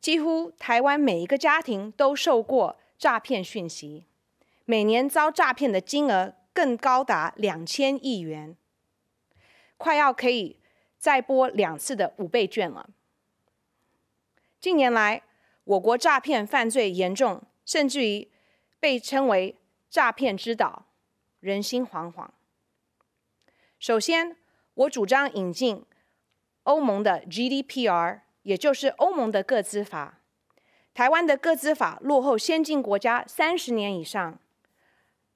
几乎台湾每一个家庭都受过诈骗讯息，每年遭诈骗的金额更高达两千亿元，快要可以再拨两次的五倍券了。近年来，我国诈骗犯罪严重，甚至于被称为“诈骗之岛”，人心惶惶。首先，我主张引进欧盟的 GDPR。也就是欧盟的个资法，台湾的个资法落后先进国家三十年以上，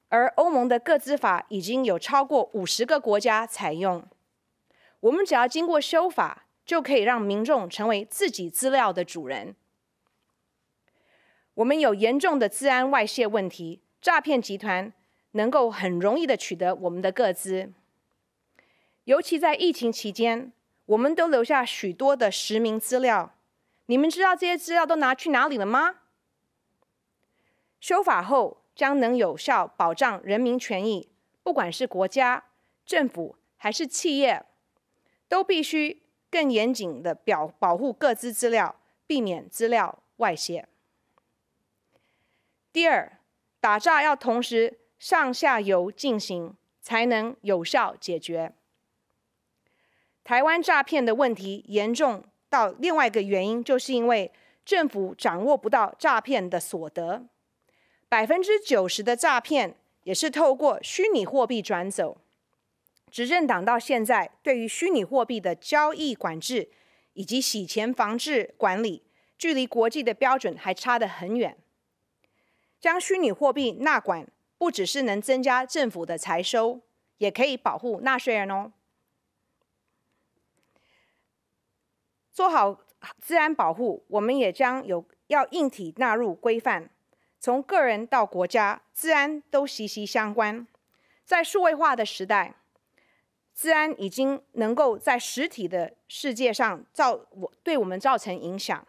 而欧盟的个资法已经有超过五十个国家采用。我们只要经过修法，就可以让民众成为自己资料的主人。我们有严重的治安外泄问题，诈骗集团能够很容易的取得我们的个资，尤其在疫情期间。我们都留下许多的实名资料，你们知道这些资料都拿去哪里了吗？修法后将能有效保障人民权益，不管是国家、政府还是企业，都必须更严谨的表保护各自资料，避免资料外泄。第二，打诈要同时上下游进行，才能有效解决。台湾诈骗的问题严重到另外一个原因，就是因为政府掌握不到诈骗的所得，百分之九十的诈骗也是透过虚拟货币转走。执政党到现在对于虚拟货币的交易管制以及洗钱防治管理，距离国际的标准还差得很远。将虚拟货币纳管，不只是能增加政府的财收，也可以保护纳税人哦。做好治安保护，我们也将有要硬体纳入规范。从个人到国家，治安都息息相关。在数位化的时代，治安已经能够在实体的世界上造我对我们造成影响。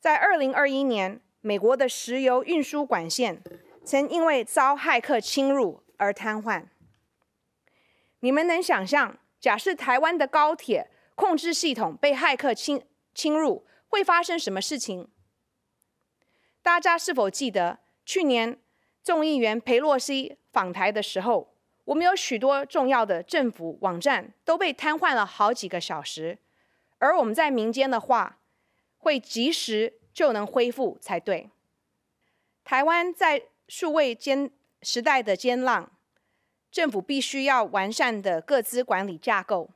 在二零二一年，美国的石油运输管线曾因为遭骇客侵入而瘫痪。你们能想象，假设台湾的高铁？控制系统被骇客侵侵入会发生什么事情？大家是否记得去年众议员佩洛西访台的时候，我们有许多重要的政府网站都被瘫痪了好几个小时，而我们在民间的话，会及时就能恢复才对。台湾在数位间时代的尖浪，政府必须要完善的各资管理架构。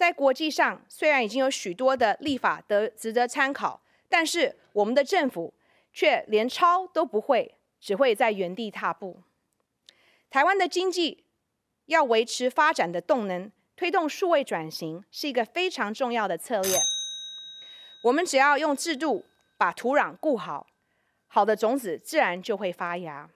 在国际上，虽然已经有许多的立法得值得参考，但是我们的政府却连抄都不会，只会在原地踏步。台湾的经济要维持发展的动能，推动数位转型是一个非常重要的策略。我们只要用制度把土壤固好，好的种子自然就会发芽。